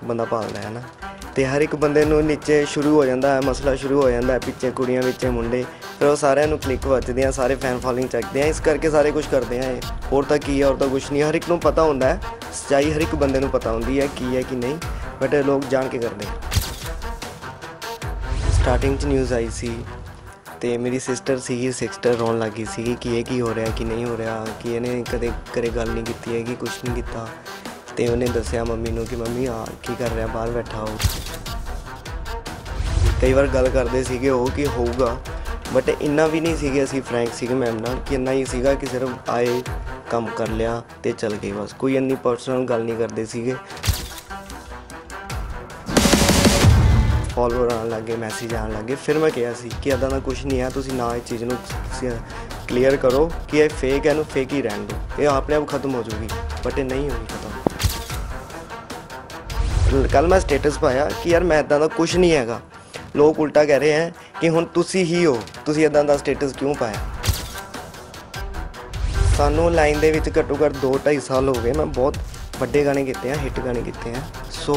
ਇੱਕ ਬੰਦਾ ਭਾਲਦਾ ਹੈ ਨਾ ਤੇ ਹਰ ਇੱਕ ਬੰਦੇ ਨੂੰ ਨੀਚੇ ਸ਼ੁਰੂ ਹੋ ਜਾਂਦਾ ਹੈ ਮਸਲਾ ਸ਼ੁਰੂ ਹੋ ਜਾਂਦਾ ਹੈ ਪਿੱਛੇ ਕੁੜੀਆਂ ਵਿੱਚ ਮੁੰਡੇ ਫਿਰ ਉਹ ਸਾਰਿਆਂ ਨੂੰ ਕਲਿੱਕ ਵੱਜਦੇ ਆ ਸਾਰੇ ਫੈਨ ਫਾਲੋਇੰਗ ਚੱਕਦੇ ਆ ਇਸ ਕਰਕੇ ਸਾਰੇ ਕੁਝ ਕਰਦੇ ਆ ਇਹ ਹੋਰ ਤਾਂ ਕੀ ਹੈ ਹੋਰ ਤਾਂ ਕੁਝ ਨਹੀਂ ਹਰ ਇੱਕ ਨੂੰ ਪਤਾ ਹੁੰਦਾ ਹੈ ਸਚਾਈ ਹਰ ਇੱਕ ਬੰਦੇ ਨੂੰ ਪਤਾ ਹੁੰਦੀ ਹੈ ਕੀ ਹੈ ਕਿ ਨਹੀਂ ਬਟ ਲੋਕ ਜਾਣ ਕੇ ਕਰਦੇ ਸਟਾਰਟਿੰਗ 'ਚ ਨਿਊਜ਼ ਆਈ ਸੀ ਤੇ ਮੇਰੀ ਸਿਸਟਰ ਹੀ ਸਿਸਟਰ ਰੋਣ ਲੱਗੀ ਸੀ ਕਿ ਇਹ ਕੀ ਹੋ ਰਿਹਾ ਕਿ ਨਹੀਂ ਹੋ ਰਿਹਾ ਕਿ ਇਹਨੇ ਕਦੇ ਕਰੇ ਗੱਲ ਨਹੀਂ ਕੀਤੀ ਹੈਗੀ ਕੁਝ ਨਹੀਂ ਕੀਤਾ ਤੇ ਉਹਨੇ ਦੱਸਿਆ ਮੰਮੀ ਨੂੰ ਕਿ ਮੰਮੀ ਆ ਕੀ ਕਰ ਰਿਹਾ ਬਾਹਰ ਬੈਠਾ ਹੋ ਕਈ ਵਾਰ ਗੱਲ ਕਰਦੇ ਸੀਗੇ ਉਹ ਕਿ ਹੋਊਗਾ ਬਟ ਇੰਨਾ ਵੀ ਨਹੀਂ ਸੀਗੇ ਅਸੀਂ ਫਰੈਂਕ ਸੀਗੇ ਮੈਮ ਨਾਲ ਕਿ ਇੰਨਾ ਹੀ ਸੀਗਾ ਕਿ ਸਿਰਫ ਆਏ ਕੰਮ ਕਰ ਲਿਆ ਤੇ ਚਲ ਗਏ ਬਸ ਕੋਈ ਇੰਨੀ ਪਰਸਨਲ ਗੱਲ ਨਹੀਂ ਕਰਦੇ ਸੀਗੇ ਫਾਲੋਅਰ ਆਣ ਲੱਗੇ ਮੈਸੇਜ ਆਣ ਲੱਗੇ ਫਿਰ ਮੈਂ ਕਿਹਾ ਸੀ ਕਿ ਅਦਾਂ ਦਾ ਕੁਝ ਨਹੀਂ ਆ ਤੁਸੀਂ ਨਾ ਇਹ ਚੀਜ਼ ਨੂੰ ਕਲੀਅਰ ਕਰੋ ਕਿ ਇਹ ਫੇਕ ਹੈ ਨੂੰ ਫੇਕ ਹੀ ਰਹਿਣ ਦਿਓ ਇਹ ਆਪਣੇ ਆਪ ਖਤਮ ਹੋ ਜਾਊਗੀ ਬਟ ਇਹ ਨਹੀਂ ਹੋਈ ਕੱਲ ਮੈਂ ਸਟੇਟਸ ਪਾਇਆ ਕਿ ਯਾਰ ਮੈਂ ਇਦਾਂ ਦਾ ਕੁਝ ਨਹੀਂ ਹੈਗਾ ਲੋਕ ਉਲਟਾ ਕਹਿ ਰਹੇ ਆ ਕਿ ਹੁਣ ਤੁਸੀਂ ਹੀ ਹੋ ਤੁਸੀਂ ਇਦਾਂ ਦਾ ਸਟੇਟਸ ਕਿਉਂ ਪਾਇਆ ਸਾਨੂੰ ਲਾਈਨ ਦੇ ਵਿੱਚ ਘੱਟੋ ਘੱਟ 2-2.5 ਸਾਲ ਹੋ ਗਏ ਮੈਂ ਬਹੁਤ ਵੱਡੇ ਗਾਣੇ ਕੀਤੇ ਆ ਹਿੱਟ ਗਾਣੇ ਕੀਤੇ ਆ ਸੋ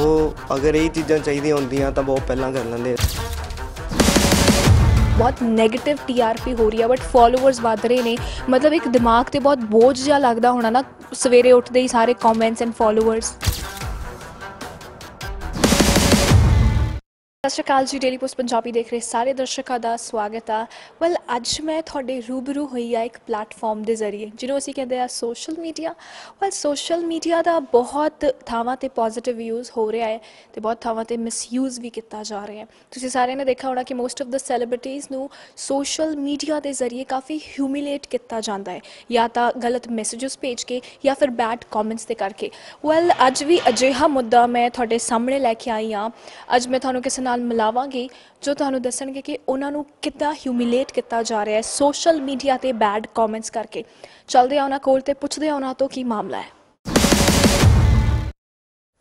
ਅਗਰ ਇਹ ਚੀਜ਼ਾਂ ਚਾਹੀਦੀਆਂ ਹੁੰਦੀਆਂ ਤਾਂ ਬਹੁਤ ਪਹਿਲਾਂ ਕਰ ਲੈਂਦੇ ਬਹੁਤ 네ਗੇਟਿਵ ਟੀਆਰਪੀ ਹੋ ਰਹੀ ਆ ਬਟ ਫਾਲੋਅਰਸ ਵਧ ਰਹੇ ਨੇ ਮਤਲਬ ਇੱਕ ਦਿਮਾਗ ਤੇ ਬਹੁਤ ਬੋਝ ਜਿਹਾ ਲੱਗਦਾ ਹੋਣਾ ਨਾ ਸਵੇਰੇ ਉੱਠਦੇ ਹੀ ਸਾਰੇ ਕਮੈਂਟਸ ਐਂਡ ਫਾਲੋਅਰਸ ਸਸ਼ਕਾਲ ਜੀ ਡੇਲੀ ਪੋਸਟ ਪੰਜਾਬੀ ਦੇਖ ਰਹੇ ਸਾਰੇ ਦਰਸ਼ਕਾਂ ਦਾ ਸਵਾਗਤ ਆ ਵੈਲ ਅੱਜ ਮੈਂ ਤੁਹਾਡੇ ਰੂਬਰੂ ਹੋਈ ਆ ਇੱਕ ਪਲੇਟਫਾਰਮ ਦੇ ਜ਼ਰੀਏ ਜਿਹਨੂੰ ਅਸੀਂ ਕਹਿੰਦੇ ਆ social media well social media ਦਾ ਬਹੁਤ ਥਾਵਾਂ ਤੇ ਪੋਜ਼ਿਟਿਵ ਯੂਜ਼ ਹੋ ਰਿਹਾ ਹੈ ਤੇ ਬਹੁਤ ਥਾਵਾਂ ਤੇ ਮਿਸਯੂਜ਼ ਵੀ ਕੀਤਾ ਜਾ ਰਿਹਾ ਹੈ ਤੁਸੀਂ ਸਾਰਿਆਂ ਨੇ ਦੇਖਿਆ ਹੋਣਾ ਕਿ ਮੋਸਟ ਆਫ ਦਾ ਸੈਲੀਬ੍ਰਿਟੀਜ਼ ਨੂੰ ਸੋਸ਼ਲ ਮੀਡੀਆ ਦੇ ਜ਼ਰੀਏ ਕਾਫੀ ਹਿਊਮਿਲੇਟ ਕੀਤਾ ਜਾਂਦਾ ਹੈ ਜਾਂ ਤਾਂ ਗਲਤ ਮੈਸੇजेस ਭੇਜ ਕੇ ਜਾਂ ਫਿਰ ਬੈਡ ਕਮੈਂਟਸ ਦੇ ਕਰਕੇ ਵੈਲ ਅੱਜ ਵੀ ਅਜਿਹਾ ਮੁੱਦਾ ਮੈਂ ਤੁਹਾਡੇ ਸਾਹਮਣੇ ਲੈ ਕੇ ਆਈ ਆ ਅੱਜ ਮੈਂ ਤੁਹਾਨੂੰ ਕਿਸੇ ਨਾਲ ਮਿਲਾਵਾਂਗੇ ਜੋ ਤੁਹਾਨੂੰ ਦੱਸਣਗੇ ਕਿ ਉਹਨਾਂ ਨੂੰ ਕਿੱਦਾਂ ਹਿਊਮਿਲੇਟ ਕੀਤਾ ਜਾ ਰਿਹਾ ਹੈ ਸੋਸ਼ਲ ਮੀਡੀਆ ਤੇ ਬੈਡ ਕਮੈਂਟਸ ਕਰਕੇ ਚਲਦੇ ਆ ਉਹਨਾਂ ਕੋਲ ਤੇ ਪੁੱਛਦੇ ਆ ਉਹਨਾਂ ਤੋਂ ਕੀ ਮਾਮਲਾ ਹੈ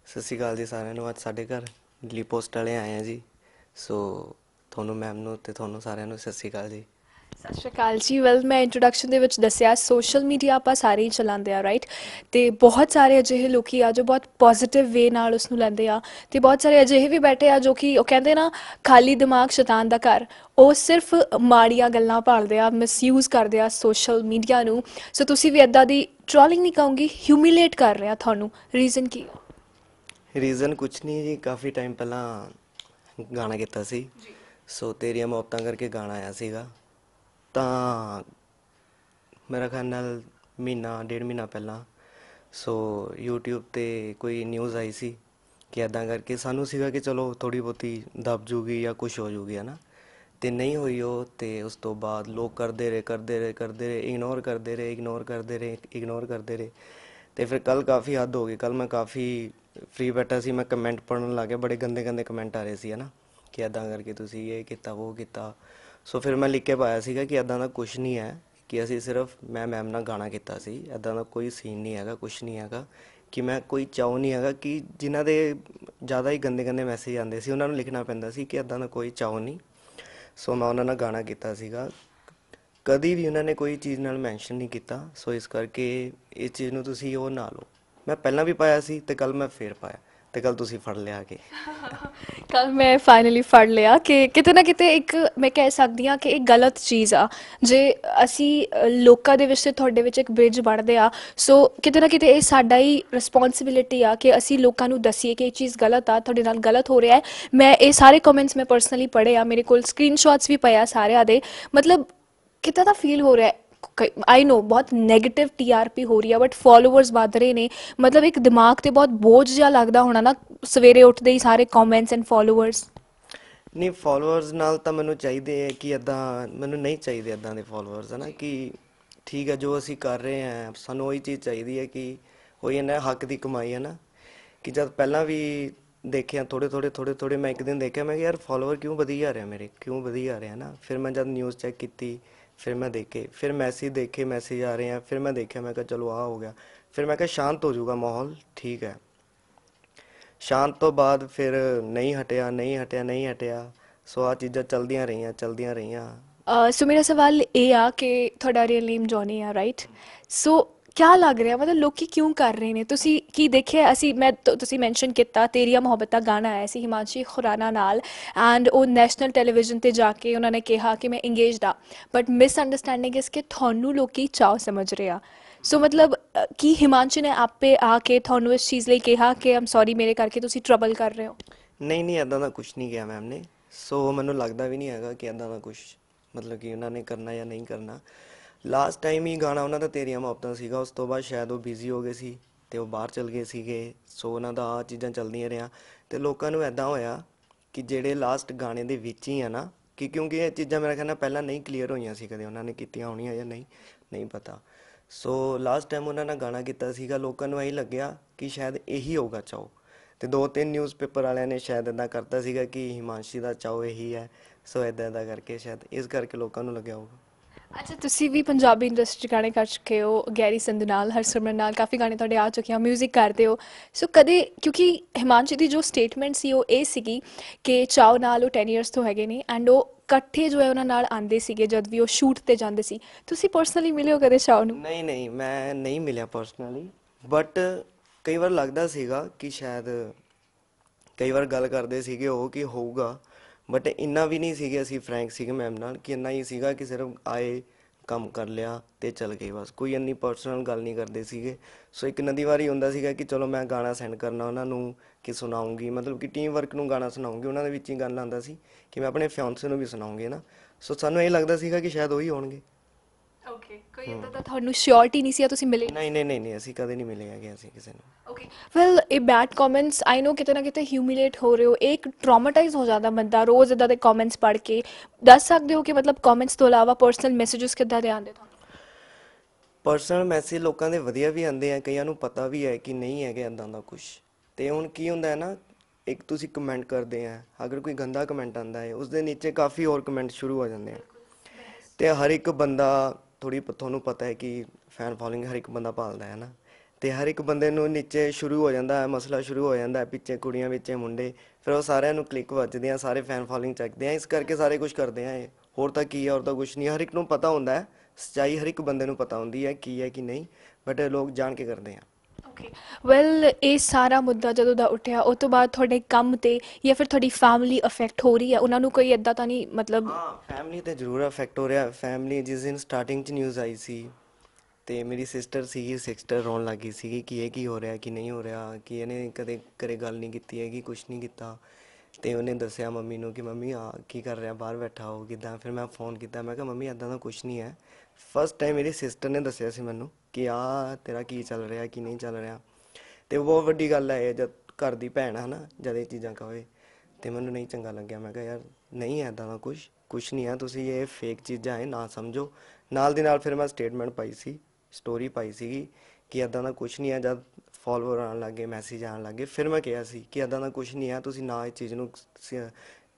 ਸਤਿ ਸ਼੍ਰੀ ਅਕਾਲ ਜੀ ਸਾਰਿਆਂ ਨੂੰ ਅੱਜ ਸਾਡੇ ਘਰ ਦਿੱਲੀ ਪੋਸਟ ਵਾਲੇ ਆਏ ਆ ਜੀ ਸੋ ਤੁਹਾਨੂੰ ਮੈਮ ਨੂੰ ਤੇ ਤੁਹਾਨੂੰ ਸਾਰਿਆਂ ਨੂੰ ਸਤਿ ਸ਼੍ਰੀ ਅਕਾਲ ਜੀ ਸਤਿ ਸ਼੍ਰੀ ਅਕਾਲ ਜੀ ਵੈਲ ਮੈਂ ਇੰਟਰੋਡਕਸ਼ਨ ਦੇ ਵਿੱਚ ਦੱਸਿਆ ਸੋਸ਼ਲ ਮੀਡੀਆ ਆਪਾਂ ਸਾਰੇ ਹੀ ਚਲਾਉਂਦੇ ਆ ਰਾਈਟ ਤੇ ਬਹੁਤ ਸਾਰੇ ਅਜਿਹੇ ਲੋਕੀ ਆ ਜੋ ਬਹੁਤ ਪੋਜ਼ਿਟਿਵ ਵੇ ਨਾਲ ਉਸ ਨੂੰ ਲੈਂਦੇ ਆ ਤੇ ਬਹੁਤ ਸਾਰੇ ਅਜਿਹੇ ਵੀ ਬੈਠੇ ਆ ਜੋ ਕਿ ਉਹ ਕਹਿੰਦੇ ਨਾ ਖਾਲੀ ਦਿਮਾਗ ਸ਼ੈਤਾਨ ਦਾ ਘਰ ਉਹ ਸਿਰਫ ਮਾੜੀਆਂ ਗੱਲਾਂ ਭਾਲਦੇ ਆ ਮਿਸਯੂਜ਼ ਕਰਦੇ ਆ ਸੋਸ਼ਲ ਮੀਡੀਆ ਨੂੰ ਸੋ ਤੁਸੀਂ ਵੀ ਇਦਾਂ ਦੀ ਟ੍ਰੋਲਿੰਗ ਨਹੀਂ ਕਹੋਗੇ ਹਿਊਮਿਲੇਟ ਕਰ ਰਿਹਾ ਤੁਹਾਨੂੰ ਰੀਜ਼ਨ ਕੀ ਰੀਜ਼ਨ ਕੁਝ ਨਹੀਂ ਜੀ ਕਾਫੀ ਟਾਈਮ ਪਹਿਲਾਂ ਗਾਣਾ ਕੀਤਾ ਸੀ ਸੋ ਤੇਰੀਆਂ ਮੌਤਾਂ ਕਰਕੇ ਗਾਣਾ ਆਇਆ ਸੀਗਾ ਤਾਂ ਮੇਰਾ ਖਿਆਲ ਮਹੀਨਾ ਡੇਢ ਮਹੀਨਾ ਪਹਿਲਾਂ ਸੋ YouTube ਤੇ ਕੋਈ ਨਿਊਜ਼ ਆਈ ਸੀ ਕਿ ਐਦਾਂ ਕਰਕੇ ਸਾਨੂੰ ਸੀਗਾ ਕਿ ਚਲੋ ਥੋੜੀ ਬੋਤੀ ਦਬ ਜੂਗੀ ਜਾਂ ਕੁਝ ਹੋ ਜੂਗੀ ਹਨਾ ਤੇ ਨਹੀਂ ਹੋਈ ਉਹ ਤੇ ਉਸ ਤੋਂ ਬਾਅਦ ਲੋਕ ਕਰਦੇ ਰਹੇ ਕਰਦੇ ਰਹੇ ਕਰਦੇ ਰਹੇ ਇਗਨੋਰ ਕਰਦੇ ਰਹੇ ਇਗਨੋਰ ਕਰਦੇ ਰਹੇ ਇਗਨੋਰ ਕਰਦੇ ਰਹੇ ਤੇ ਫਿਰ ਕੱਲ ਕਾਫੀ ਹੱਦ ਹੋ ਗਈ ਕੱਲ ਮੈਂ ਕਾਫੀ ਫ੍ਰੀ ਬੈਠਾ ਸੀ ਮੈਂ ਕਮੈਂਟ ਪੜਨ ਲੱਗਿਆ ਬੜੇ ਗੰਦੇ ਗੰਦੇ ਕਮੈਂਟ ਆ ਰਹੇ ਸੀ ਹਨਾ ਕਿ ਐਦਾਂ ਕਰਕੇ ਤੁਸੀਂ ਇਹ ਕੀਤਾ ਉਹ ਕੀਤਾ ਸੋ ਫਿਰ ਮੈਂ ਲਿਖ ਕੇ ਪਾਇਆ ਸੀਗਾ ਕਿ ਇਦਾਂ ਦਾ ਕੁਝ ਨਹੀਂ ਹੈ ਕਿ ਅਸੀਂ ਸਿਰਫ ਮੈਂ ਮੈਮ ਨਾਲ ਗਾਣਾ ਕੀਤਾ ਸੀ ਇਦਾਂ ਦਾ ਕੋਈ ਸੀਨ ਨਹੀਂ ਹੈਗਾ ਕੁਝ ਨਹੀਂ ਹੈਗਾ ਕਿ ਮੈਂ ਕੋਈ ਚਾਉ ਨਹੀਂ ਹੈਗਾ ਕਿ ਜਿਨ੍ਹਾਂ ਦੇ ਜ਼ਿਆਦਾ ਹੀ ਗੰਦੇ ਗੰਦੇ ਮੈਸੇਜ ਆਉਂਦੇ ਸੀ ਉਹਨਾਂ ਨੂੰ ਲਿਖਣਾ ਪੈਂਦਾ ਸੀ ਕਿ ਇਦਾਂ ਦਾ ਕੋਈ ਚਾਉ ਨਹੀਂ ਸੋ ਮੈਂ ਉਹਨਾਂ ਨਾਲ ਗਾਣਾ ਕੀਤਾ ਸੀਗਾ ਕਦੀ ਵੀ ਉਹਨਾਂ ਨੇ ਕੋਈ ਚੀਜ਼ ਨਾਲ ਮੈਂਸ਼ਨ ਨਹੀਂ ਕੀਤਾ ਸੋ ਇਸ ਕਰਕੇ ਇਸ ਚੀਜ਼ ਨੂੰ ਤੁਸੀਂ ਉਹ ਨਾ ਲਓ ਮੈਂ ਪਹਿਲਾਂ ਵੀ ਪਾਇਆ ਸੀ ਤੇ ਕੱਲ ਮੈਂ ਫੇਰ ਪਾਇਆ ਤੇ ਕੱਲ ਤੁਸੀਂ ਫੜ ਲਿਆ ਕਿ ਕੱਲ ਮੈਂ ਫਾਈਨਲੀ ਫੜ ਲਿਆ ਕਿ ਕਿਤੇ ਨਾ ਕਿਤੇ ਇੱਕ ਮੈਂ ਕਹਿ ਸਕਦੀ ਹਾਂ ਕਿ ਇਹ ਗਲਤ ਚੀਜ਼ ਆ ਜੇ ਅਸੀਂ ਲੋਕਾਂ ਦੇ ਵਿੱਚ ਤੇ ਤੁਹਾਡੇ ਵਿੱਚ ਇੱਕ ਬ੍ਰਿਜ ਬਣਦੇ ਆ ਸੋ ਕਿਤੇ ਨਾ ਕਿਤੇ ਇਹ ਸਾਡਾ ਹੀ ਰਿਸਪੌਂਸਿਬਿਲਟੀ ਆ ਕਿ ਅਸੀਂ ਲੋਕਾਂ ਨੂੰ ਦੱਸੀਏ ਕਿ ਇਹ ਚੀਜ਼ ਗਲਤ ਆ ਤੁਹਾਡੇ ਨਾਲ ਗਲਤ ਹੋ ਰਿਹਾ ਹੈ ਮੈਂ ਇਹ ਸਾਰੇ ਕਮੈਂਟਸ ਮੈਂ ਪਰਸਨਲੀ ਪੜ੍ਹੇ ਆ ਮੇਰੇ ਕੋਲ ਸਕਰੀਨਸ਼ਾਟਸ ਵੀ ਪਏ ਆ ਸਾਰਿਆਂ ਦੇ ਮਤਲਬ ਕਿਤਾ ਦਾ ਫੀਲ ਹੋ ਰਿਹਾ ਆਈ نو ਬਹੁਤ 네ਗੇਟਿਵ ਟੀਆਰਪੀ ਹੋ ਰਹੀ ਆ ਬਟ ਫਾਲੋਅਰਸ ਵਧ ਰਹੇ ਨੇ ਮਤਲਬ ਇੱਕ ਦਿਮਾਗ ਤੇ ਬਹੁਤ ਬੋਝ ਜਿਹਾ ਲੱਗਦਾ ਹੋਣਾ ਨਾ ਸਵੇਰੇ ਉੱਠਦੇ ਹੀ ਸਾਰੇ ਕਮੈਂਟਸ ਐਂਡ ਫਾਲੋਅਰਸ ਨਹੀਂ ਫਾਲੋਅਰਸ ਨਾਲ ਤਾਂ ਮੈਨੂੰ ਚਾਹੀਦੇ ਆ ਕਿ ਇਦਾਂ ਮੈਨੂੰ ਨਹੀਂ ਚਾਹੀਦੇ ਇਦਾਂ ਦੇ ਫਾਲੋਅਰਸ ਹਨਾ ਕਿ ਠੀਕ ਹੈ ਜੋ ਅਸੀਂ ਕਰ ਰਹੇ ਆ ਸਾਨੂੰ ਉਹੀ ਚੀਜ਼ ਚਾਹੀਦੀ ਹੈ ਕਿ ਹੋਈ ਇਹਨਾਂ ਹੱਕ ਦੀ ਕਮਾਈ ਹੈ ਨਾ ਕਿ ਜਦ ਪਹਿਲਾਂ ਵੀ ਦੇਖਿਆ ਥੋੜੇ ਥੋੜੇ ਥੋੜੇ ਥੋੜੇ ਮੈਂ ਇੱਕ ਦਿਨ ਦੇਖਿਆ ਮੈਂ ਕਿ ਯਾਰ ਫਾਲੋਅਰ ਕਿਉਂ ਵਧੀ ਜਾ ਰਿਹਾ ਮੇਰੇ ਕਿਉਂ ਵਧੀ ਜਾ ਰਿਹਾ ਨਾ ਫਿਰ ਮੈਂ ਜਦ ਨਿਊਜ਼ ਚੈੱਕ ਕੀਤੀ ਫਿਰ ਮੈਂ ਦੇਖੇ ਫਿਰ ਮੈਸੇਜ ਦੇਖੇ ਮੈਸੇਜ ਆ ਰਹੇ ਆ ਫਿਰ ਮੈਂ ਦੇਖਿਆ ਮੈਂ ਕਿਹਾ ਚਲੋ ਆ ਹੋ ਗਿਆ ਫਿਰ ਮੈਂ ਕਿਹਾ ਸ਼ਾਂਤ ਹੋ ਜਾਊਗਾ ਮਾਹੌਲ ਠੀਕ ਹੈ ਸ਼ਾਂਤ ਤੋਂ ਬਾਅਦ ਫਿਰ ਨਹੀਂ ਹਟਿਆ ਨਹੀਂ ਹਟਿਆ ਨਹੀਂ ਹਟਿਆ ਸੋ ਆ ਚੀਜ਼ਾਂ ਚਲਦੀਆਂ ਰਹੀਆਂ ਚਲਦੀਆਂ ਰਹੀਆਂ ਸੋ ਮੇਰਾ ਸਵਾਲ ਇਹ ਆ ਕਿ ਤੁਹਾਡਾ ਰੀਅਲ ਨੇਮ ਜੋਨੀ ਆ ਰਾਈਟ ਸੋ ਕਿਆ ਲੱਗ ਰਿਹਾ ਮਤਲਬ ਲੋਕੀ ਕਿਉਂ ਕਰ ਰਹੇ ਨੇ ਤੁਸੀਂ ਕੀ ਦੇਖਿਆ ਅਸੀਂ ਮੈਂ ਤੁਸੀਂ ਮੈਂਸ਼ਨ ਕੀਤਾ ਮੁਹੱਬਤ ਮੁਹੱਬਤਾਂ ਗਾਣਾ ਆਇਆ ਸੀ ਹਿਮਾਂਸ਼ੀ ਖੁਰਾਨਾ ਨਾਲ ਐਂਡ ਉਹ ਨੈਸ਼ਨਲ ਟੈਲੀਵਿਜ਼ਨ ਤੇ ਜਾ ਕੇ ਉਹਨਾਂ ਨੇ ਕਿਹਾ ਕਿ ਮੈਂ ਇੰਗੇਜਡ ਆ ਬਟ ਮਿਸ ਅੰਡਰਸਟੈਂਡਿੰਗ ਇਸ ਕਿ ਤੁਹਾਨੂੰ ਲੋਕੀ ਚਾਅ ਸਮਝ ਰਿਹਾ ਸੋ ਮਤਲਬ ਕੀ ਹਿਮਾਂਸ਼ੀ ਨੇ ਆਪੇ ਆ ਕੇ ਤੁਹਾਨੂੰ ਇਸ ਚੀਜ਼ ਲਈ ਕਿਹਾ ਕਿ ਆਮ ਸੌਰੀ ਮੇਰੇ ਕਰਕੇ ਤੁਸੀਂ ਟਰਬਲ ਕਰ ਰਹੇ ਹੋ ਨਹੀਂ ਨਹੀਂ ਐਦਾਂ ਦਾ ਕੁਝ ਨਹੀਂ ਕਿਹਾ ਮੈਮ ਨੇ ਸੋ ਮੈਨੂੰ ਲੱਗਦਾ ਵੀ ਨਹੀਂ ਹੈਗਾ ਕਿ ਐਦਾਂ ਦਾ ਕੁਝ ਮਤਲਬ ਕਿ ਉਹਨਾਂ ਨੇ ਕਰਨਾ ਜਾਂ ਨਹੀਂ ਕਰਨਾ ਲਾਸਟ ਟਾਈਮ ਹੀ ਗਾਣਾ ਉਹਨਾਂ ਦਾ ਤੇਰੀਆਂ ਮੁਹੱਬਤਾਂ ਸੀਗਾ ਉਸ ਤੋਂ ਬਾਅਦ ਸ਼ਾਇਦ ਉਹ ਬਿਜ਼ੀ ਹੋ ਗਏ ਸੀ ਤੇ ਉਹ ਬਾਹਰ ਚਲ ਗਏ ਸੀਗੇ ਸੋ ਉਹਨਾਂ ਦਾ ਆ ਚੀਜ਼ਾਂ ਚੱਲਦੀਆਂ ਰਹੀਆਂ ਤੇ ਲੋਕਾਂ ਨੂੰ ਐਦਾਂ ਹੋਇਆ ਕਿ ਜਿਹੜੇ ਲਾਸਟ ਗਾਣੇ ਦੇ ਵਿੱਚ ਹੀ ਆ ਨਾ ਕਿ ਕਿਉਂਕਿ ਇਹ ਚੀਜ਼ਾਂ ਮੇਰਾ ਖਿਆਲ ਨਾਲ ਪਹਿਲਾਂ ਨਹੀਂ ਕਲੀਅਰ ਹੋਈਆਂ ਸੀ ਕਦੇ ਉਹਨਾਂ ਨੇ ਕੀਤੀਆਂ ਹੋਣੀਆਂ ਜਾਂ ਨਹੀਂ ਨਹੀਂ ਪਤਾ ਸੋ ਲਾਸਟ ਟਾਈਮ ਉਹਨਾਂ ਨੇ ਗਾਣਾ ਕੀਤਾ ਸੀਗਾ ਲੋਕਾਂ ਨੂੰ ਇਹ ਲੱਗਿਆ ਕਿ ਸ਼ਾਇਦ ਇਹੀ ਹੋਗਾ ਚਾਓ ਤੇ ਦੋ ਤਿੰਨ ਨਿਊਜ਼ਪੇਪਰ ਵਾਲਿਆਂ ਨੇ ਸ਼ਾਇਦ ਇਦਾਂ ਕਰਤਾ ਸੀਗਾ ਕਿ ਹਿਮਾਂਸ਼ੀ ਦਾ ਚਾਓ ਇਹੀ ਹੈ ਸੋ ਇਦਾਂ ਇਦਾਂ ਕਰਕੇ ਸ਼ਾਇਦ ਇਸ ਕਰਕੇ ਲੋਕਾਂ ਨੂੰ ਲੱਗਿਆ ਹੋਊਗਾ ਅੱਛਾ ਤੁਸੀਂ ਵੀ ਪੰਜਾਬੀ ਇੰਡਸਟਰੀ 'ਚ ਗਾਣੇ ਕਰ ਚੁੱਕੇ ਹੋ ਗੈਰੀ ਸੰਧੂ ਨਾਲ ਹਰਸਿਮਰਨ ਨਾਲ ਕਾਫੀ ਗਾਣੇ ਤੁਹਾਡੇ ਆ ਚੁੱਕੇ ਆ 뮤직 ਕਰਦੇ ਹੋ ਸੋ ਕਦੇ ਕਿਉਂਕਿ ਹਿਮਾਂਸ਼ੀ ਦੀ ਜੋ ਸਟੇਟਮੈਂਟ ਸੀ ਉਹ ਇਹ ਸੀਗੀ ਕਿ ਚਾਉ ਨਾਲ ਉਹ 10 ਇਅਰਸ ਤੋਂ ਹੈਗੇ ਨੇ ਐਂਡ ਉਹ ਇਕੱਠੇ ਜੋ ਹੈ ਉਹਨਾਂ ਨਾਲ ਆਂਦੇ ਸੀਗੇ ਜਦ ਵੀ ਉਹ ਸ਼ੂਟ ਤੇ ਜਾਂਦੇ ਸੀ ਤੁਸੀਂ ਪਰਸਨਲੀ ਮਿਲੇ ਹੋ ਕਦੇ ਚਾਉ ਨੂੰ ਨਹੀਂ ਨਹੀਂ ਮੈਂ ਨਹੀਂ ਮਿਲਿਆ ਪਰਸਨਲੀ ਬਟ ਕਈ ਵਾਰ ਲੱਗਦਾ ਸੀਗਾ ਕਿ ਸ਼ਾਇਦ ਕਈ ਵਾਰ ਗੱਲ ਕਰਦੇ ਸੀਗੇ ਉਹ ਕਿ ਹੋਊਗਾ ਬਟ ਇੰਨਾ ਵੀ ਨਹੀਂ ਸੀਗੇ ਅਸੀਂ ਫਰੈਂਕ ਸੀਗੇ ਮੈਮ ਨਾਲ ਕਿ ਇੰਨਾ ਹੀ ਸੀਗਾ ਕਿ ਸਿਰਫ ਆਏ ਕੰਮ ਕਰ ਲਿਆ ਤੇ ਚਲ ਗਏ ਬਸ ਕੋਈ ਇੰਨੀ ਪਰਸਨਲ ਗੱਲ ਨਹੀਂ ਕਰਦੇ ਸੀਗੇ ਸੋ ਇੱਕ ਨਦੀ ਵਾਰੀ ਹੁੰਦਾ ਸੀਗਾ ਕਿ ਚਲੋ ਮੈਂ ਗਾਣਾ ਸੈਂਡ ਕਰਨਾ ਉਹਨਾਂ ਨੂੰ ਕਿ ਸੁਣਾਉਂਗੀ ਮਤਲਬ ਕਿ ਟੀਮ ਵਰਕ ਨੂੰ ਗਾਣਾ ਸੁਣਾਉਂਗੀ ਉਹਨਾਂ ਦੇ ਵਿੱਚ ਹੀ ਗੱਲ ਆਂਦਾ ਸੀ ਕਿ ਮੈਂ ਆਪਣੇ ਫਿਆਂਸੇ ਨੂੰ ਵੀ ਸੁਣਾਉਂਗੀ ਨਾ ਸੋ ਸਾਨੂੰ ਇਹ ਲੱਗਦਾ ਸੀਗਾ ਕਿ ਸ਼ਾਇਦ ਉਹੀ ਹੋਣਗੇ ਓਕੇ ਕੋਈ ਇਦਾਂ ਦਾ ਤੁਹਾਨੂੰ ਸ਼ੋਰਟੀ ਨਹੀਂ ਸੀ ਆ ਤੁਸੀਂ ਮਿਲੇ ਨਹੀਂ ਨਹੀਂ ਨਹੀਂ ਨਹੀਂ ਅਸੀਂ ਕਦੇ ਨਹੀਂ ਮਿਲੇ ਹੈਗੇ ਅਸੀਂ ਕਿਸੇ ਨੂੰ ਓਕੇ ਵੈਲ ਇਹ ਬੈਡ ਕਮੈਂਟਸ ਆਈ نو ਕਿਤੇ ਨਾ ਕਿਤੇ ਹਿਊਮਿਲੇਟ ਹੋ ਰਹੇ ਹੋ ਇੱਕ ਟਰਾਮਾਟਾਈਜ਼ ਹੋ ਜਾਂਦਾ ਬੰਦਾ ਰੋਜ਼ ਇਦਾਂ ਦੇ ਕਮੈਂਟਸ ਪੜ੍ਹ ਕੇ ਦੱਸ ਸਕਦੇ ਹੋ ਕਿ ਮਤਲਬ ਕਮੈਂਟਸ ਤੋਂ ਇਲਾਵਾ ਪਰਸਨਲ ਮੈਸੇजेस ਕਿੱਦਾਂ ਦੇ ਆਉਂਦੇ ਤੁਹਾਨੂੰ ਪਰਸਨਲ ਮੈਸੇਜ ਲੋਕਾਂ ਦੇ ਵਧੀਆ ਵੀ ਆਉਂਦੇ ਆ ਕਈਆਂ ਨੂੰ ਪਤਾ ਵੀ ਹੈ ਕਿ ਨਹੀਂ ਹੈਗੇ ਇਦਾਂ ਦਾ ਕੁਝ ਤੇ ਹੁਣ ਕੀ ਹੁੰਦਾ ਹੈ ਨਾ ਇੱਕ ਤੁਸੀਂ ਕਮੈਂਟ ਕਰਦੇ ਆ ਅਗਰ ਕੋਈ ਗੰਦਾ ਕਮੈਂਟ ਆਂਦਾ ਹੈ ਉਸ ਦੇ ਨੀਚੇ ਕਾਫੀ ਹੋਰ ਕਮੈਂਟ ਸ਼ੁਰੂ ਹੋ ਜਾਂਦੇ ਆ ਤੇ ਹਰ ਇੱਕ ਬੰਦਾ ਥੋੜੀ ਤੁਹਾਨੂੰ ਪਤਾ ਹੈ ਕਿ ਫੈਨ ਫੋਲੋਇੰਗ ਹਰ ਇੱਕ ਬੰਦਾ ਪਾਲਦਾ ਹੈ ਨਾ ਤੇ ਹਰ ਇੱਕ ਬੰਦੇ ਨੂੰ ਨੀਚੇ ਸ਼ੁਰੂ ਹੋ ਜਾਂਦਾ ਹੈ ਮਸਲਾ ਸ਼ੁਰੂ ਹੋ ਜਾਂਦਾ ਹੈ ਪਿੱਛੇ ਕੁੜੀਆਂ ਵਿੱਚੇ ਮੁੰਡੇ ਫਿਰ ਉਹ ਸਾਰਿਆਂ ਨੂੰ ਕਲਿੱਕ ਵੱਜਦੇ ਆ ਸਾਰੇ ਫੈਨ ਫੋਲੋਇੰਗ ਚੱਕਦੇ ਆ ਇਸ ਕਰਕੇ ਸਾਰੇ ਕੁਝ ਕਰਦੇ ਆ ਹੋਰ ਤਾਂ ਕੀ ਹੈ ਹੋਰ ਤਾਂ ਕੁਝ ਨਹੀਂ ਹਰ ਇੱਕ ਨੂੰ ਪਤਾ ਹੁੰਦਾ ਹੈ ਸਚਾਈ ਹਰ ਇੱਕ ਬੰਦੇ ਨੂੰ ਪਤਾ ਹੁੰਦੀ ਹੈ ਕੀ ਹੈ ਕਿ ਨਹੀਂ ਬਟ ਲੋਕ ਜਾਣ ਕੇ ਕਰਦੇ ਆ ਓਕੇ ਵੈਲ ਇਹ ਸਾਰਾ ਮੁੱਦਾ ਜਦੋਂ ਦਾ ਉੱਠਿਆ ਉਸ ਤੋਂ ਬਾਅਦ ਤੁਹਾਡੇ ਕੰਮ ਤੇ ਜਾਂ ਫਿਰ ਤੁਹਾਡੀ ਫੈਮਿਲੀ ਅਫੈਕਟ ਹੋ ਰਹੀ ਹੈ ਉਹਨਾਂ ਨੂੰ ਕੋਈ ਇਦਾਂ ਤਾਂ ਨਹੀਂ ਮਤਲਬ ਹਾਂ ਫੈਮਿਲੀ ਤੇ ਜ਼ਰੂਰ ਅਫੈਕਟ ਹੋ ਰਿਹਾ ਫੈਮਿਲੀ ਜਿਸ ਦਿਨ ਸਟਾਰਟਿੰਗ 'ਚ ਨਿਊਜ਼ ਆਈ ਸੀ ਤੇ ਮੇਰੀ ਸਿਸਟਰ ਸੀਗੀ ਸਿਸਟਰ ਰੋਣ ਲੱਗੀ ਸੀ ਕਿ ਇਹ ਕੀ ਹੋ ਰਿਹਾ ਕਿ ਨਹੀਂ ਹੋ ਰਿਹਾ ਕਿ ਇਹਨੇ ਕਦੇ ਕਰੇ ਗੱਲ ਨਹੀਂ ਕੀਤੀ ਹੈਗੀ ਕੁਝ ਨਹੀਂ ਕੀਤਾ ਤੇ ਉਹਨੇ ਦੱਸਿਆ ਮੰਮੀ ਨੂੰ ਕਿ ਮੰਮੀ ਆ ਕੀ ਕਰ ਰਿਹਾ ਬਾਹਰ ਬੈਠਾ ਹੋ ਕਿਦਾਂ ਫਿਰ ਮੈਂ ਫੋਨ ਕੀਤਾ ਮੈਂ ਕਿਹਾ ਮੰਮੀ ਐਦਾਂ ਦਾ ਕੁਝ ਨਹੀਂ ਹੈ ਫਸਟ ਟਾਈਮ ਮੇਰੀ ਸਿਸਟਰ ਨੇ ਦੱਸਿਆ ਸੀ ਮੈਨੂੰ ਕਿ ਆ ਤੇਰਾ ਕੀ ਚੱਲ ਰਿਹਾ ਕੀ ਨਹੀਂ ਚੱਲ ਰਿਹਾ ਤੇ ਬਹੁਤ ਵੱਡੀ ਗੱਲ ਹੈ ਇਹ ਜਦ ਘਰ ਦੀ ਭੈਣ ਹੈ ਨਾ ਜਦ ਇਹ ਚੀਜ਼ਾਂ ਕਹੇ ਤੇ ਮੈਨੂੰ ਨਹੀਂ ਚੰਗਾ ਲੱਗਿਆ ਮੈਂ ਕਿਹਾ ਯਾਰ ਨਹੀਂ ਹੈ ਐਦਾਂ ਦਾ ਕੁਝ ਕੁਝ ਨਹੀਂ ਆ ਤੁਸੀਂ ਇਹ ਫੇਕ ਚੀਜ਼ਾਂ ਹੈ ਨਾ ਸਮਝੋ ਨਾਲ ਦੀ ਨਾਲ ਫਿਰ ਮੈਂ ਸਟੇਟਮੈਂਟ ਪਾਈ ਸੀ ਸਟੋਰੀ ਪਾਈ ਸੀ ਕਿ ਐਦਾਂ ਦਾ ਕੁਝ ਨਹੀਂ ਆ ਜਦ ਫਾਲੋਅਰ ਆਣ ਲੱਗੇ ਮੈਸੇਜ ਆਣ ਲੱਗੇ ਫਿਰ ਮੈਂ ਕਿਹਾ ਸੀ ਕਿ ਇਦਾਂ ਦਾ ਕੁਝ ਨਹੀਂ ਆ ਤੁਸੀਂ ਨਾ ਇਸ ਚੀਜ਼ ਨੂੰ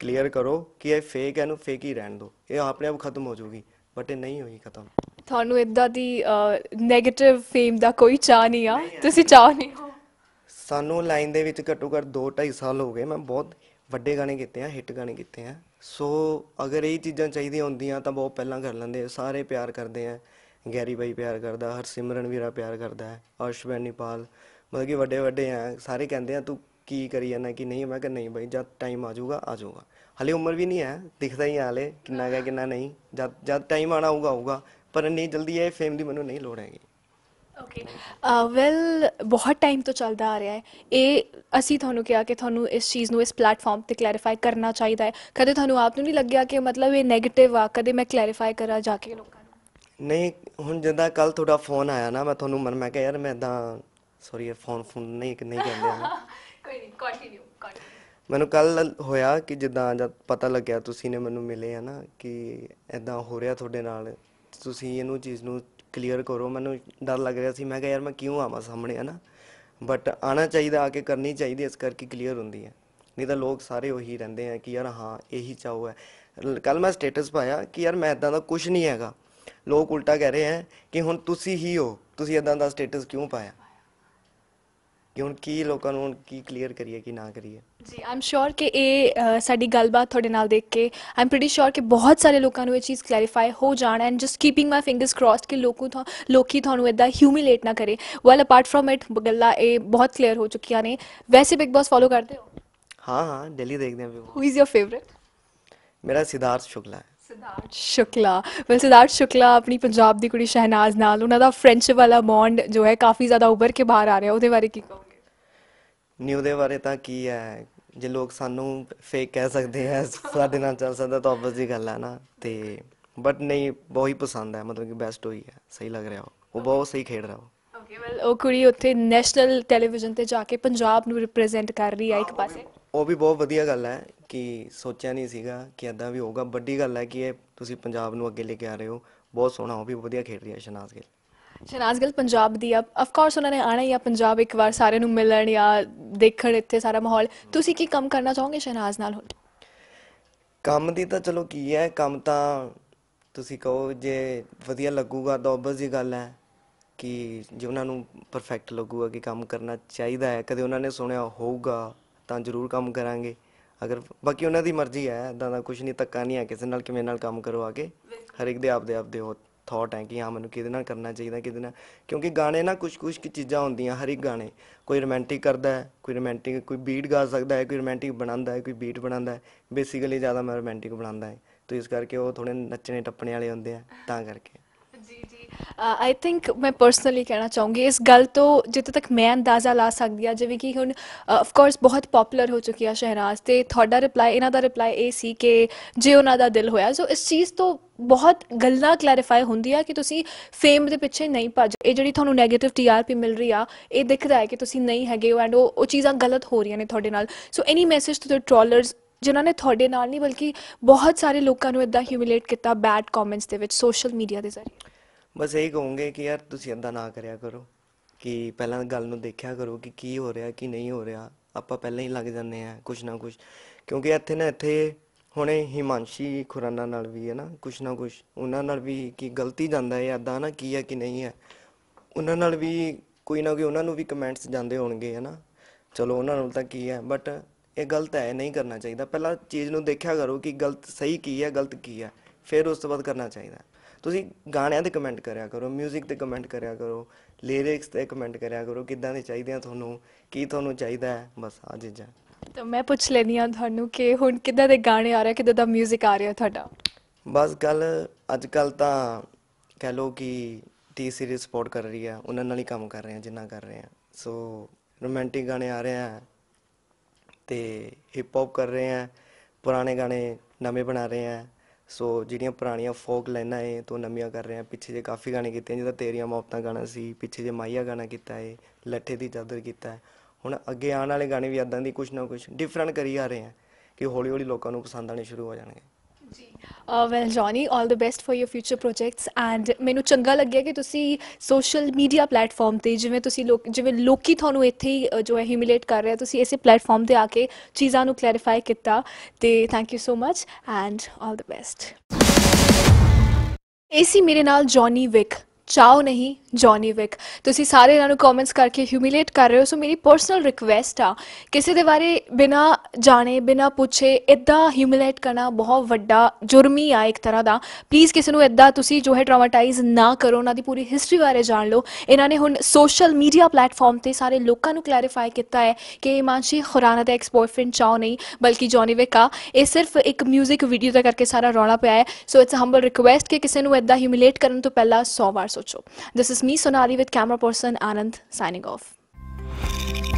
ਕਲੀਅਰ ਕਰੋ ਕਿ ਇਹ ਫੇਕ ਹੈ ਨੂੰ ਫੇਕ ਹੀ ਰਹਿਣ ਦਿਓ ਇਹ ਆਪਣੇ ਆਪ ਖਤਮ ਹੋ ਜਾਊਗੀ ਬਟ ਇਹ ਨਹੀਂ ਹੋਈ ਖਤਮ ਤੁਹਾਨੂੰ ਇਦਾਂ ਦੀ 네ਗੇਟਿਵ ਫੇਮ ਦਾ ਕੋਈ ਚਾਹ ਨਹੀਂ ਆ ਤੁਸੀਂ ਚਾਹ ਨਹੀਂ ਸਾਨੂੰ ਲਾਈਨ ਦੇ ਵਿੱਚ ਘੱਟੋ ਘੱਟ 2-2.5 ਸਾਲ ਹੋ ਗਏ ਮੈਂ ਬਹੁਤ ਵੱਡੇ ਗਾਣੇ ਕੀਤੇ ਆ ਹਿੱਟ ਗਾਣੇ ਕੀਤੇ ਆ ਸੋ ਅਗਰ ਇਹ ਚੀਜ਼ਾਂ ਚਾਹੀਦੀਆਂ ਹੁੰਦੀਆਂ ਤਾਂ ਬਹੁਤ ਪਹਿਲਾਂ ਕਰ ਲੈਂਦੇ ਸਾਰੇ ਪਿਆਰ ਕਰਦੇ ਆ ਗੈਰੀ ਬਾਈ ਪਿਆਰ ਕਰਦਾ ਹਰਸਿਮਰਨ ਵੀਰਾ ਪਿਆਰ ਕਰਦਾ ਹੈ ਅਰਸ਼ ਮਤਲਬ ਕਿ ਵੱਡੇ ਵੱਡੇ ਆ ਸਾਰੇ ਕਹਿੰਦੇ ਆ ਤੂੰ ਕੀ ਕਰੀ ਜਾਂਦਾ ਕਿ ਨਹੀਂ ਮੈਂ ਕਿ ਨਹੀਂ ਬਈ ਜਦ ਟਾਈਮ ਆ ਜਾਊਗਾ ਆ ਜਾਊਗਾ ਹਲੇ ਉਮਰ ਵੀ ਨਹੀਂ ਹੈ ਦਿਖਦਾ ਹੀ ਹਾਲੇ ਕਿੰਨਾ ਗਿਆ ਕਿੰਨਾ ਨਹੀਂ ਜਦ ਜਦ ਟਾਈਮ ਆਣਾ ਹੋਊਗਾ ਆਊਗਾ ਪਰ ਨਹੀਂ ਜਲਦੀ ਇਹ ਫੇਮ ਦੀ ਮੈਨੂੰ ਨਹੀਂ ਲੋੜ ਹੈਗੀ ਓਕੇ ਵੈਲ ਬਹੁਤ ਟਾਈਮ ਤੋਂ ਚੱਲਦਾ ਆ ਰਿਹਾ ਹੈ ਇਹ ਅਸੀਂ ਤੁਹਾਨੂੰ ਕਿਹਾ ਕਿ ਤੁਹਾਨੂੰ ਇਸ ਚੀਜ਼ ਨੂੰ ਇਸ ਪਲੇਟਫਾਰਮ ਤੇ ਕਲੈਰੀਫਾਈ ਕਰਨਾ ਚਾਹੀਦਾ ਹੈ ਕਦੇ ਤੁਹਾਨੂੰ ਆਪ ਨੂੰ ਨਹੀਂ ਲੱਗਿਆ ਕਿ ਮਤਲਬ ਇਹ 네ਗੇਟਿਵ ਆ ਕਦੇ ਮੈਂ ਕਲੈਰੀਫਾਈ ਕਰਾਂ ਜਾ ਕੇ ਲੋਕਾਂ ਨੂੰ ਨਹੀਂ ਹੁਣ ਜਿੱਦਾਂ ਕੱਲ ਤੁਹਾਡਾ ਫੋਨ ਆਇਆ ਨਾ ਮੈਂ ਤੁਹਾਨੂੰ ਮਨ ਮੈਂ ਕਿਹਾ ਯਾਰ ਮੈਂ ਇਦਾਂ ਸੌਰੀ ਇਹ ਫੋਨ ਫੋਨ ਨਹੀਂ ਨਹੀਂ ਕਹਿੰਦੇ ਕੋਈ ਨਹੀਂ ਕੰਟੀਨਿਊ ਕੰਟੀਨਿਊ ਮੈਨੂੰ ਕੱਲ ਹੋਇਆ ਕਿ ਜਦਾਂ ਜਦ ਪਤਾ ਲੱਗਿਆ ਤੁਸੀਂ ਨੇ ਮੈਨੂੰ ਮਿਲੇ ਨਾ ਕਿ ਐਦਾਂ ਹੋ ਰਿਹਾ ਤੁਹਾਡੇ ਨਾਲ ਤੁਸੀਂ ਇਹਨੂੰ ਚੀਜ਼ ਨੂੰ ਕਲੀਅਰ ਕਰੋ ਮੈਨੂੰ ਡਰ ਲੱਗ ਰਿਹਾ ਸੀ ਮੈਂ ਕਿਹਾ ਯਾਰ ਮੈਂ ਕਿਉਂ ਆਵਾਂ ਸਾਹਮਣੇ ਨਾ ਬਟ ਆਣਾ ਚਾਹੀਦਾ ਆ ਕੇ ਕਰਨੀ ਚਾਹੀਦੀ ਇਸ ਕਰਕੇ ਕਲੀਅਰ ਹੁੰਦੀ ਹੈ ਨਹੀਂ ਤਾਂ ਲੋਕ ਸਾਰੇ ਉਹੀ ਰਹਿੰਦੇ ਆ ਕਿ ਯਾਰ ਹਾਂ ਇਹੀ ਚਾਹੋ ਹੈ ਕੱਲ ਮੈਂ ਸਟੇਟਸ ਪਾਇਆ ਕਿ ਯਾਰ ਮੈਂ ਐਦਾਂ ਦਾ ਕੁਝ ਨਹੀਂ ਹੈਗਾ ਲੋਕ ਉਲਟਾ ਕਹਿ ਰਹੇ ਆ ਕਿ ਹੁਣ ਤੁਸੀਂ ਹੀ ਹੋ ਤੁਸੀਂ ਐਦਾਂ ਦਾ ਸਟੇਟਸ ਕਿਉਂ ਪਾਇਆ ਕਿ ਹੁਣ ਕੀ ਲੋਕਾਂ ਨੂੰ ਕੀ ਕਲੀਅਰ ਕਰੀਏ ਕਿ ਨਾ ਕਰੀਏ ਜੀ ਆਮ ਸ਼ੋਰ ਕਿ ਇਹ ਸਾਡੀ ਗੱਲਬਾਤ ਤੁਹਾਡੇ ਨਾਲ ਦੇਖ ਕੇ ਆਮ ਪ੍ਰੀਟੀ ਸ਼ੋਰ ਕਿ ਬਹੁਤ ਸਾਰੇ ਲੋਕਾਂ ਨੂੰ ਇਹ ਚੀਜ਼ ਕਲੈਰੀਫਾਈ ਹੋ ਜਾਣ and just keeping my fingers crossed ਕਿ ਲੋਕੋ ਲੋਕੀ ਤੁਹਾਨੂੰ ਇਦਾਂ ਹਿਊਮਿਲੇਟ ਨਾ ਕਰੇ ਵੈਲ ਅਪਾਰਟ ਫਰਮ ਇਟ ਗੱਲਾਂ ਇਹ ਬਹੁਤ ਕਲੀਅਰ ਹੋ ਚੁੱਕੀਆਂ ਨੇ ਵੈਸੇ ਬਿਗ ਬਾਸ ਫੋਲੋ ਕਰਦੇ ਹੋ ਹਾਂ ਹਾਂ ਦਿੱਲੀ ਦੇਖਦੇ ਹਾਂ ਵੀ ਹੂ ਇਜ਼ ਯੋਰ ਫੇਵਰਿਟ ਮੇਰਾ ਸਿਧਾਰਥ ਸ਼ੁਕਲਾ ਹੈ ਸਿਧਾਰਥ ਸ਼ੁਕਲਾ ਵੈਲ ਸਿਧਾਰਥ ਸ਼ੁਕਲਾ ਆਪਣੀ ਪੰਜਾਬ ਦੀ ਕੁੜੀ ਸ਼ਹਿਨਾਜ਼ ਨਾਲ ਉਹਨਾਂ ਦਾ ਫ੍ਰੈਂਚ ਵਾਲਾ ਬੌਂਡ ਜੋ ਹੈ ਕਾਫੀ ਜ਼ਿਆਦਾ ਉੱਭਰ ਕੇ ਬਾਹਰ ਆ ਰਿਹਾ ਉਹਦੇ ਬਾਰੇ ਕੀ ਕਹੋ ਨਿਊ ਦੇ ਬਾਰੇ ਤਾਂ ਕੀ ਹੈ ਜੇ ਲੋਕ ਸਾਨੂੰ ਫੇਕ ਕਹਿ ਸਕਦੇ ਆ ਸਾਡੇ ਨਾਲ ਚੱਲ ਸਕਦਾ ਤਾਂ ਆਬਵੀਅਸ ਦੀ ਗੱਲ ਹੈ ਨਾ ਤੇ ਬਟ ਨਹੀਂ ਬਹੁਤ ਹੀ ਪਸੰਦ ਹੈ ਮਤਲਬ ਕਿ ਬੈਸਟ ਹੋਈ ਹੈ ਸਹੀ ਲੱਗ ਰਿਹਾ ਉਹ ਬਹੁਤ ਸਹੀ ਖੇਡ ਰਿਹਾ ਉਹ ਓਕੇ ਵੈਲ ਉਹ ਕੁੜੀ ਉੱਥੇ ਨੈਸ਼ਨਲ ਟੈਲੀਵਿਜ਼ਨ ਤੇ ਜਾ ਕੇ ਪੰਜਾਬ ਨੂੰ ਰਿਪਰੈਜ਼ੈਂਟ ਕਰ ਰਹੀ ਹੈ ਇੱਕ ਪਾਸੇ ਉਹ ਵੀ ਬਹੁਤ ਵਧੀਆ ਗੱਲ ਹੈ ਕਿ ਸੋਚਿਆ ਨਹੀਂ ਸੀਗਾ ਕਿ ਐਦਾਂ ਵੀ ਹੋਊਗਾ ਵੱਡੀ ਗੱਲ ਹੈ ਕਿ ਇਹ ਤੁਸੀਂ ਪੰਜਾਬ ਨੂੰ ਅੱਗੇ ਲੈ ਕੇ ਆ ਰਹੇ ਹੋ ਬਹੁਤ ਸੋਹਣਾ ਉਹ ਵੀ ਵਧੀਆ ਖੇਡ ਰਹੀ ਹੈ ਸ਼ਨਾਜ਼ ਗਿੱਲ ਸ਼ਨਾਜ਼ ਗਿੱਲ ਪੰਜਾਬ ਦੀ ਆਫ ਕੋਰਸ ਉਹਨਾਂ ਨੇ ਆਣਾ ਹੀ ਆ ਪੰਜਾਬ ਇੱਕ ਵਾਰ ਸਾਰਿਆਂ ਨੂੰ ਮਿਲਣ ਜਾਂ ਦੇਖਣ ਇੱਥੇ ਸਾਰਾ ਮਾਹੌਲ ਤੁਸੀਂ ਕੀ ਕੰਮ ਕਰਨਾ ਚਾਹੋਗੇ ਸ਼ਨਾਜ਼ ਨਾਲ ਹੁਣ ਕੰਮ ਦੀ ਤਾਂ ਚਲੋ ਕੀ ਹੈ ਕੰਮ ਤਾਂ ਤੁਸੀਂ ਕਹੋ ਜੇ ਵਧੀਆ ਲੱਗੂਗਾ ਤਾਂ ਓਬਵੀਅਸ ਜੀ ਗੱਲ ਹੈ ਕਿ ਜੇ ਉਹਨਾਂ ਨੂੰ ਪਰਫੈਕਟ ਲੱਗੂਗਾ ਕਿ ਕੰਮ ਕਰਨਾ ਚਾਹੀਦਾ ਹੈ ਕਦੇ ਉਹਨਾਂ ਨੇ ਸੁਣਿਆ ਹੋਊਗਾ ਤਾਂ ਜ਼ਰੂਰ ਕੰਮ ਕਰਾਂਗੇ ਅਗਰ ਬਾਕੀ ਉਹਨਾਂ ਦੀ ਮਰਜ਼ੀ ਹੈ ਦਾਦਾ ਦਾ ਕੁਝ ਨਹੀਂ ਤੱਕਾ ਨਹੀਂ ਆ ਕਿਸੇ ਨਾਲ ਕਿਵੇਂ ਨਾਲ ਕੰਮ ਆ ਕੇ ਹਰ ਇੱਕ ਦੇ ਆਪ ਦੇ ਆਪ ਦੇ ਹੋ ਥਾਟ ਹੈ ਕਿ ਹਾਂ ਮੈਨੂੰ ਕਿਹਦੇ ਨਾਲ ਕਰਨਾ ਚਾਹੀਦਾ ਕਿਹਦੇ ਨਾਲ ਕਿਉਂਕਿ ਗਾਣੇ ਨਾ ਕੁਝ ਕੁਝ ਕੀ ਚੀਜ਼ਾਂ ਹੁੰਦੀਆਂ ਹਰ ਇੱਕ ਗਾਣੇ ਕੋਈ ਰੋਮਾਂਟਿਕ ਕਰਦਾ ਹੈ ਕੋਈ ਰੋਮਾਂਟਿਕ ਕੋਈ ਬੀਟ ਗਾ ਸਕਦਾ ਹੈ ਕੋਈ ਰੋਮਾਂਟਿਕ ਬਣਾਉਂਦਾ ਹੈ ਕੋਈ ਬੀਟ ਬਣਾਉਂਦਾ ਹੈ ਬੇਸਿਕਲੀ ਜ਼ਿਆਦਾ ਮੈਂ ਰੋਮਾਂਟਿਕ ਬਣਾਉਂਦਾ ਹੈ ਤੋ ਇਸ ਕਰਕੇ ਉਹ ਥੋੜੇ ਨੱਚਣੇ ਟੱਪਣੇ ਵਾਲੇ ਹੁੰਦੇ ਆ ਤਾਂ ਕਰਕੇ ਆਈ ਥਿੰਕ ਮੈਂ ਪਰਸਨਲੀ ਕਹਿਣਾ ਚਾਹੂੰਗੀ ਇਸ ਗੱਲ ਤੋਂ ਜਿੱਥੇ ਤੱਕ ਮੈਂ ਅੰਦਾਜ਼ਾ ਲਾ ਸਕਦੀ ਆ ਜਿਵੇਂ ਕਿ ਹੁਣ ਆਫ ਕੋਰਸ ਬਹੁਤ ਪਪੂਲਰ ਹੋ ਚੁੱਕੀ ਆ ਸ਼ਹਿਨਾਜ਼ ਤੇ ਤੁਹਾਡਾ ਰਿਪਲਾਈ ਇਹਨਾਂ ਦਾ ਰਿਪਲਾਈ ਇਹ ਸੀ ਕਿ ਜੇ ਉਹਨਾਂ ਦਾ ਦਿਲ ਹੋਇਆ ਸੋ ਇਸ ਚੀਜ਼ ਤੋਂ ਬਹੁਤ ਗੱਲਾਂ ਕਲੈਰੀਫਾਈ ਹੁੰਦੀ ਆ ਕਿ ਤੁਸੀਂ ਫੇਮ ਦੇ ਪਿੱਛੇ ਨਹੀਂ ਭੱਜ ਇਹ ਜਿਹੜੀ ਤੁਹਾਨੂੰ ਨੈਗੇਟਿਵ ਟੀਆਰਪੀ ਮਿਲ ਰਹੀ ਆ ਇਹ ਦਿਖਦਾ ਹੈ ਕਿ ਤੁਸੀਂ ਨਹੀਂ ਹੈਗੇ ਹੋ ਐਂਡ ਉਹ ਚੀਜ਼ਾਂ ਗਲਤ ਹੋ ਰਹੀਆਂ ਨੇ ਤੁਹਾਡੇ ਨਾਲ ਸੋ ਐਨੀ ਮੈਸੇਜ ਟੂ ਦ ਟ੍ਰੋਲਰਸ ਜਿਨ੍ਹਾਂ ਨੇ ਤੁਹਾਡੇ ਨਾਲ ਨਹੀਂ ਬਲਕਿ ਬਹੁਤ ਸਾਰੇ ਲੋਕਾਂ ਨੂੰ ਇਦਾਂ ਹਿਊਮਿਲੇਟ ਕੀਤਾ ਬੈਡ ਕਮੈਂਟਸ ਦੇ ਵਿੱਚ ਸੋਸ਼ਲ ਮੀਡੀਆ ਦੇ ਜ਼ਰੀਏ ਬਸ ਇਹ ਕਹੂੰਗੇ ਕਿ ਯਾਰ ਤੁਸੀਂ ਅੰਦਾ ਨਾ ਕਰਿਆ ਕਰੋ ਕਿ ਪਹਿਲਾਂ ਗੱਲ ਨੂੰ ਦੇਖਿਆ ਕਰੋ ਕਿ ਕੀ ਹੋ ਰਿਹਾ ਕੀ ਨਹੀਂ ਹੋ ਰਿਹਾ ਆਪਾਂ ਪਹਿਲਾਂ ਹੀ ਲੱਗ ਜਾਂਦੇ ਆ ਕੁਛ ਨਾ ਕੁਛ ਕਿਉਂਕਿ ਇੱਥੇ ਨਾ ਇੱਥੇ ਹੁਣੇ ਹਿਮਾਂਸ਼ੀ ਖੁਰਾਨਾ ਨਾਲ ਵੀ ਹੈ ਨਾ ਕੁਛ ਨਾ ਕੁਛ ਉਹਨਾਂ ਨਾਲ ਵੀ ਕੀ ਗਲਤੀ ਜਾਂਦਾ ਹੈ ਏਦਾਂ ਨਾ ਕੀ ਹੈ ਕਿ ਨਹੀਂ ਹੈ ਉਹਨਾਂ ਨਾਲ ਵੀ ਕੋਈ ਨਾ ਕੋਈ ਉਹਨਾਂ ਨੂੰ ਵੀ ਕਮੈਂਟਸ ਜਾਂਦੇ ਹੋਣਗੇ ਹੈ ਨਾ ਚਲੋ ਉਹਨਾਂ ਨੂੰ ਤਾਂ ਕੀ ਹੈ ਬਟ ਇਹ ਗਲਤ ਹੈ ਨਹੀਂ ਕਰਨਾ ਚਾਹੀਦਾ ਪਹਿਲਾਂ ਚੀਜ਼ ਨੂੰ ਦੇਖਿਆ ਕਰੋ ਕਿ ਗਲਤ ਸਹੀ ਕੀ ਹੈ ਗਲਤ ਕੀ ਹੈ ਫਿਰ ਉਸ ਤੋਂ ਬਾਅਦ ਕਰਨਾ ਚਾਹੀਦਾ ਤੁਸੀਂ ਗਾਣਿਆਂ ਤੇ ਕਮੈਂਟ ਕਰਿਆ ਕਰੋ 뮤직 ਤੇ ਕਮੈਂਟ ਕਰਿਆ ਕਰੋ ਲਿਰਿਕਸ ਤੇ ਕਮੈਂਟ ਕਰਿਆ ਕਰੋ ਕਿੱਦਾਂ ਦੇ ਚਾਹੀਦੇ ਆ ਤੁਹਾਨੂੰ ਕੀ ਤੁਹਾਨੂੰ ਚਾਹੀਦਾ ਹੈ ਬਸ ਆ ਚੀਜ਼ਾਂ ਤਾਂ ਮੈਂ ਪੁੱਛ ਲੈਣੀ ਆ ਤੁਹਾਨੂੰ ਕਿ ਹੁਣ ਕਿੱਦਾਂ ਦੇ ਗਾਣੇ ਆ ਰਹੇ ਕਿੱਦਾਂ ਦਾ 뮤직 ਆ ਰਿਹਾ ਤੁਹਾਡਾ ਬਸ ਗੱਲ ਅੱਜ ਕੱਲ ਤਾਂ ਕਹਿ ਲੋ ਕਿ ਟੀ ਸੀਰੀਜ਼ ਸਪੋਰਟ ਕਰ ਰਹੀ ਆ ਉਹਨਾਂ ਨਾਲ ਹੀ ਕੰਮ ਕਰ ਰਹੇ ਆ ਜਿੰਨਾ ਕਰ ਰਹੇ ਆ ਸੋ ਰੋਮਾਂਟਿਕ ਗਾਣੇ ਆ ਰਹੇ ਆ ਤੇ ਹਿਪ ਹੌਪ ਕਰ ਰਹੇ ਆ ਪੁਰਾਣੇ ਗਾਣੇ ਨਵੇਂ ਬਣਾ ਰਹੇ ਆ ਸੋ ਜਿਹੜੀਆਂ ਪੁਰਾਣੀਆਂ ਫੋਕ ਲੈਣਾ ਏ ਤੋਂ ਨਵੀਆਂ ਕਰ ਰਹੇ ਆ ਪਿੱਛੇ ਜੇ ਕਾਫੀ ਗਾਣੇ ਕੀਤੇ ਜਿਹਦਾ ਤੇਰੀਆਂ ਮੌਤਾਂ ਗਾਣਾ ਸੀ ਪਿੱਛੇ ਜੇ ਮਾਈਆ ਗਾਣਾ ਕੀਤਾ ਏ ਲੱਠੇ ਦੀ ਚਾਦਰ ਕੀਤਾ ਹੈ ਹੁਣ ਅੱਗੇ ਆਉਣ ਵਾਲੇ ਗਾਣੇ ਵੀ ਇਦਾਂ ਦੀ ਕੁਝ ਨਾ ਕੁਝ ਡਿਫਰੈਂਟ ਕਰੀ ਆ ਰਹੇ ਆ ਕਿ ਹੌਲੀ ਹੌਲੀ ਲੋਕਾਂ ਨੂੰ ਪਸੰਦ ਆਣੇ ਸ਼ੁਰੂ ਹੋ ਜਾਣਗੇ ਜੀ well Johnny 올 the best for your future projects and ਮੈਨੂੰ ਚੰਗਾ ਲੱਗਿਆ ਕਿ ਤੁਸੀਂ ਸੋਸ਼ਲ ਮੀਡੀਆ ਪਲੇਟਫਾਰਮ ਤੇ ਜਿਵੇਂ ਤੁਸੀਂ ਲੋਕ ਜਿਵੇਂ ਲੋਕੀ ਤੁਹਾਨੂੰ ਇੱਥੇ ਹੀ ਜੋ ਹੈ ਹਿਊਮਿਲੇਟ ਕਰ ਰਿਹਾ ਤੁਸੀਂ ਇਸੇ ਪਲੇਟਫਾਰਮ ਤੇ ਆ ਕੇ ਚੀਜ਼ਾਂ ਨੂੰ ਕਲੈਰੀਫਾਈ ਕੀਤਾ ਤੇ thank you so much and 올 the best ਏਸੀ ਮੇਰੇ ਨਾਲ ਜੌਨੀ ਵਿਕ ਚਾਉ ਨਹੀਂ ਜੌਨੀ ਵਿਕ ਤੁਸੀਂ ਸਾਰੇ ਇਹਨਾਂ ਨੂੰ ਕਮੈਂਟਸ ਕਰਕੇ ਹਿਊਮਿਲੇਟ ਕਰ ਰਹੇ ਹੋ ਸੋ ਮੇਰੀ ਪਰਸਨਲ ਰਿਕੁਐਸਟ ਆ ਕਿਸੇ ਦੇ ਬਾਰੇ ਬਿਨਾ ਜਾਣੇ ਬਿਨਾ ਪੁੱਛੇ ਇਦਾਂ ਹਿਊਮਿਲੇਟ ਕਰਨਾ ਬਹੁਤ ਵੱਡਾ ਜੁਰਮ ਹੀ ਆ ਇੱਕ ਤਰ੍ਹਾਂ ਦਾ ਪਲੀਜ਼ ਕਿਸੇ ਨੂੰ ਇਦਾਂ ਤੁਸੀਂ ਜੋ ਹੈ ਟਰਾਮਾਟਾਈਜ਼ ਨਾ ਕਰੋ ਉਹਨਾਂ ਦੀ ਪੂਰੀ ਹਿਸਟਰੀ ਬਾਰੇ ਜਾਣ ਲਓ ਇਹਨਾਂ ਨੇ ਹੁਣ ਸੋਸ਼ਲ ਮੀਡੀਆ ਪਲੇਟਫਾਰਮ ਤੇ ਸਾਰੇ ਲੋਕਾਂ ਨੂੰ ਕਲੈਰੀਫਾਈ ਕੀਤਾ ਹੈ ਕਿ ਇਮਾਨਸ਼ੀ ਖੁਰਾਨਾ ਦਾ ਐਕਸ ਬॉयਫ੍ਰੈਂਡ ਚਾਉ ਨਹੀਂ ਬਲਕਿ ਜੌਨੀ ਵਿਕ ਆ ਇਹ ਸਿਰਫ ਇੱਕ 뮤직 ਵੀਡੀਓ ਦਾ ਕਰਕੇ ਸਾਰਾ ਰੌਲਾ ਪਿਆ ਹੈ so it's a humble request ਕਿ ਕਿਸੇ ਨੂੰ ਇਦਾਂ ਹਿਊਮਿਲੇਟ ਕਰਨ ਤੋਂ ਪਹਿਲਾਂ 100 ਵਾਰ Socho. This is me, Sonali, with camera person Anand signing off.